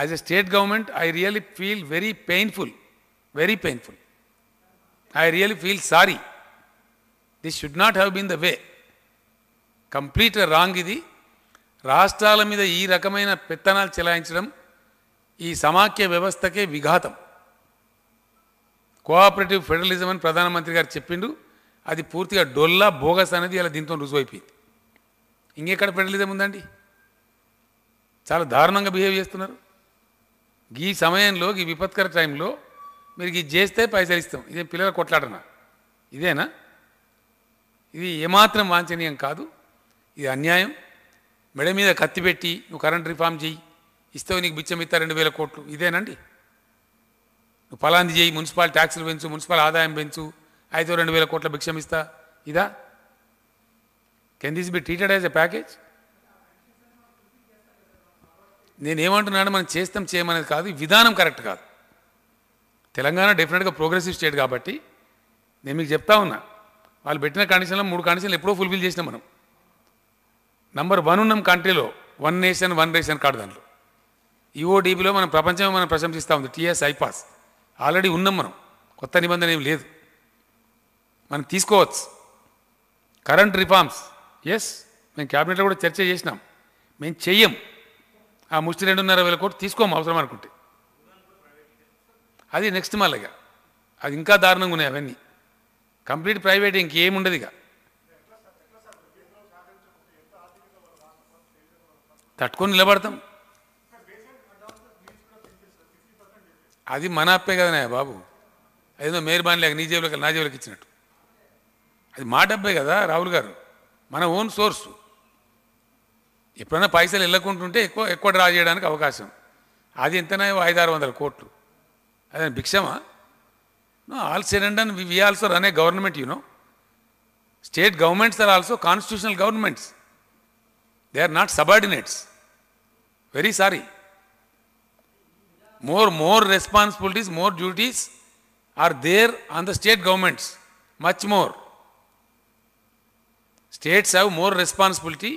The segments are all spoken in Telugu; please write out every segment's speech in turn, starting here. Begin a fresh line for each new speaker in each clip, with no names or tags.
As a state government I really feel very painful very painful I really feel sorry this should not have been the way complete wrong ఇది రాష్ట్రాల మీద ఈ రకమైన పెత్తనాలు చెలాయించడం ఈ సమాఖ్య వ్యవస్థకే విఘాతం కోఆపరేటివ్ ఫెడరలిజం అని ప్రధానమంత్రి గారు చెప్పిండు అది పూర్తిగా డొల్లా బోగస్ అనేది ఇలా దీంతో రుజువైపోయింది ఇంకెక్కడ ఫెడరలిజం ఉందండి చాలా దారుణంగా బిహేవ్ చేస్తున్నారు ఈ సమయంలో ఈ విపత్కర టైంలో మీరు ఇది చేస్తే పైసలు ఇస్తాం ఇదే పిల్లల కొట్లాడన ఇదేనా ఇది ఏమాత్రం వాంఛనీయం కాదు ఇది అన్యాయం మెడ మీద కత్తి పెట్టి నువ్వు కరెంట్ రిఫార్మ్ చేయి ఇస్తావు నీకు బిచ్చం ఇస్తా రెండు వేల కోట్లు ఇదేనండి నువ్వు పలాంది చేయి మున్సిపాల్ ట్యాక్సులు పెంచు మున్సిపల్ ఆదాయం పెంచు అయితే రెండు వేల కోట్ల భిక్షం ఇస్తా ఇదా can this be treated as a package నేనేమంటున్నాను మనం చేస్తాం చేయమనేది కాదు విధానం కరెక్ట్ కాదు తెలంగాణ డెఫినెట్గా ప్రోగ్రెసివ్ స్టేట్ కాబట్టి నేను మీకు చెప్తా ఉన్నా వాళ్ళు పెట్టిన కండిషన్లో మూడు కండిషన్లు ఎప్పుడో ఫుల్ఫిల్ చేసినాం మనం నంబర్ వన్ ఉన్నాం కంట్రీలో one nation one ration card దాంట్లో ఈఓడీబీలో e మనం ప్రపంచమే మనం ప్రశంసిస్తూ ఉంది టీఎస్ ఐపాస్ ఆల్రెడీ ఉన్నాం మనం కొత్త నిబంధన ఏం లేదు మనం తీసుకోవచ్చు కరెంట్ రిఫార్మ్స్ ఎస్ మేము క్యాబినెట్లో కూడా చర్చ చేసినాం మేము చెయ్యం ఆ ముష్టి రెండున్నర వేల కోట్లు తీసుకోము అవసరం అనుకుంటే అది నెక్స్ట్ ఇక అది ఇంకా దారుణంగా ఉన్నాయి అవన్నీ కంప్లీట్ ప్రైవేట్ ఇంకేముండదు ఇక తట్టుకొని నిలబడతాం అది మన అప్పే నాయ బాబు అదేదో మేర్బాన్ లేక నీ జేబులకు నా జేబులకు ఇచ్చినట్టు అది మా డబ్బే కదా రాహుల్ గారు మన ఓన్ సోర్సు ఎప్పుడైనా పైసలు వెళ్ళకుంటుంటే ఎక్కువ ఎక్కువ డ్రా చేయడానికి అవకాశం అది ఎంతనా ఐదు ఆరు వందల కోట్లు అదే భిక్షమా no all surrender and we also run a government you know state governments are also constitutional governments they are not subordinates very sorry more more responsibilities more duties are there on the state governments much more states have more responsibility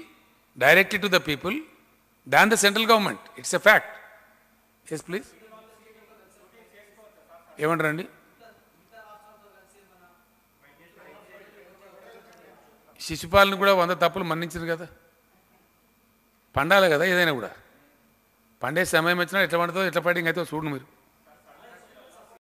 directly to the people than the central government. It's a fact. Yes, please. ఏమంటారండి శిశుపాలను కూడా వంద తప్పులు మన్నించారు కదా పండాలి కదా ఏదైనా కూడా పండే సమయం వచ్చినా ఎట్లా పండుతుందో ఎట్లా పడింగ్ అయితే చూడండి మీరు